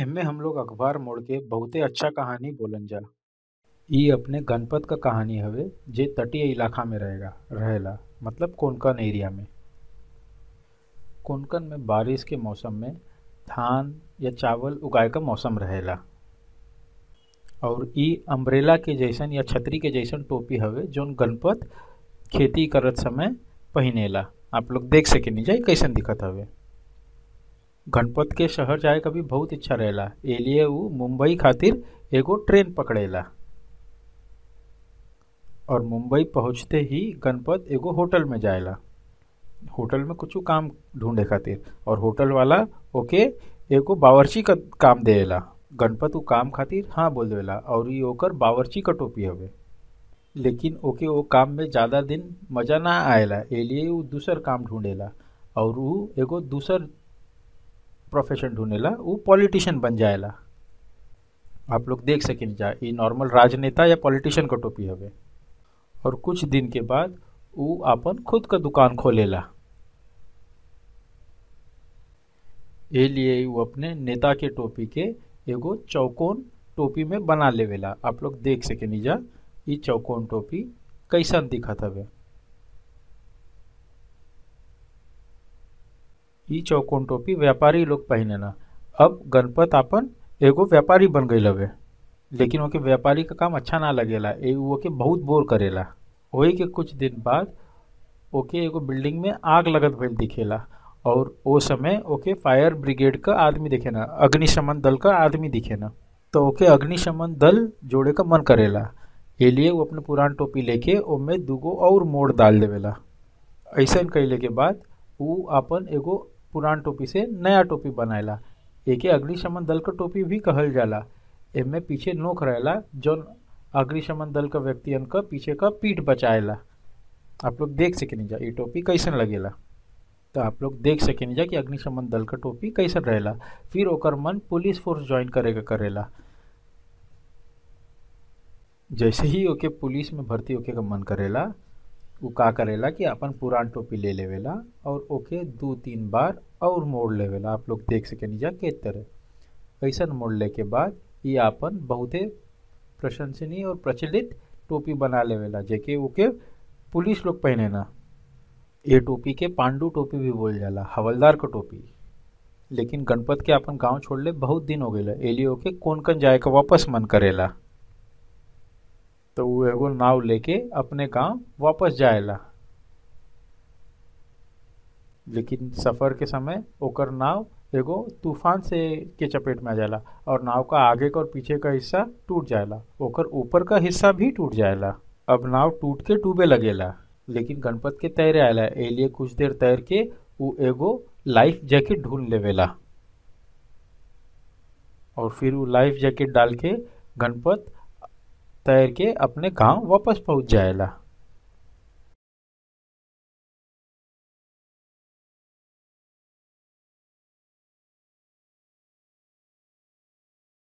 हम लोग अखबार मोड़ के बहुते अच्छा कहानी बोलन जा अपने गणपत का कहानी हवे जे तटीय इलाका में रहेगा रहेला मतलब कोंकण एरिया में कोंकण में बारिश के मौसम में धान या चावल उगाए का मौसम रहेला और ई अम्ब्रेला के जैसन या छतरी के जैसन टोपी हवे जोन गणपत खेती करत समय पहनेला आप लोग देख सके नहीं जाए कैसन दिखत हवे गणपत के शहर जाए कभी बहुत इच्छा रहेला एलिए वो मुंबई खातिर एगो ट्रेन पकड़ेला और मुंबई पहुँचते ही गणपत एगो होटल में जाएला होटल में कुछ काम ढूंढे खातिर और होटल वाला ओके एगो बावर्ची का काम देला गणपत वो काम खातिर हाँ बोल देला और ये ओकर बावर्ची का टोपी हवे लेकिन ओके वो काम में ज़्यादा दिन मज़ा ना आएला एलिए वो दूसर काम ढूंढेला और वो एगो दूसर प्रोफेशन ढूंढेला वो पॉलिटिशियन बन जाएला आप लोग देख सकें जा ये नॉर्मल राजनेता या पॉलिटिशियन का टोपी हवे और कुछ दिन के बाद वो अपन खुद का दुकान खोलेला ए लिए वो अपने नेता के टोपी के एगो चौकोन टोपी में बना लेवेला आप लोग देख सके जा ये चौकोन टोपी कैसन दिखत हवे ई चौकोन टोपी व्यापारी लोग ना अब गणपत अपन एगो व्यापारी बन गई लवे लेकिन ओके व्यापारी का काम अच्छा ना लगेला ए वो के बहुत बोर करेला वही के कुछ दिन बाद ओके एगो बिल्डिंग में आग लगत भइल दिखेला और वो समय ओके फायर ब्रिगेड का आदमी दिखे ना अग्निशमन दल का आदमी दिखे ना तो ओके अग्निशमन दल जोड़े का मन करेला ये लिए वो अपने पुरान टोपी लेके ओमे दूगो और मोड़ डाल देवेला ऐसा कैले के बाद वो अपन एगो पुरान टोपी से नया टोपी बनाएला एके अग्निशमन दल का टोपी भी कहल जाला एमे पीछे नोक रहेला जौन अग्निशमन दल का व्यक्ति का पीछे का पीठ बचाएला आप लोग देख सकेनी जा ये टोपी कैसन लगेला तो आप लोग देख सकेनी जा कि अग्निशमन दल का टोपी कैसन रहेला फिर ओकर मन पुलिस फोर्स ज्वाइन करे का करेला जैसे ही ओके पुलिस में भर्ती होके का मन करेला वो का करेला कि अपन पुरान टोपी ले लेवेला और ओके दो तीन बार और मोड़ लेवेला आप लोग देख सकेनिजा के तरह ऐसा मोड़ ले के बाद ये आपन ही प्रशंसनीय और प्रचलित टोपी बना लेवेला जेके ओके पुलिस लोग पहने ना ये टोपी के पांडू टोपी भी बोल जाला हवलदार का टोपी लेकिन गणपत के अपन गांव ले बहुत दिन हो गए एलियो के कौन कन जाए का वापस मन करेला तो वो एगो नाव लेके अपने गांव वापस जाएला लेकिन सफ़र के समय ओकर नाव एगो तूफान से के चपेट में आ जाला और नाव का आगे का और पीछे का हिस्सा टूट जाएला ओकर ऊपर का हिस्सा भी टूट जाएला अब नाव टूट के डूबे लगेला लेकिन गणपत के तैरे आएला एलिए कुछ देर तैर के वो एगो लाइफ जैकेट ढूंढ लेवेला और फिर वो लाइफ जैकेट डाल के गणपत तैर के अपने गांव वापस पहुंच जाएगा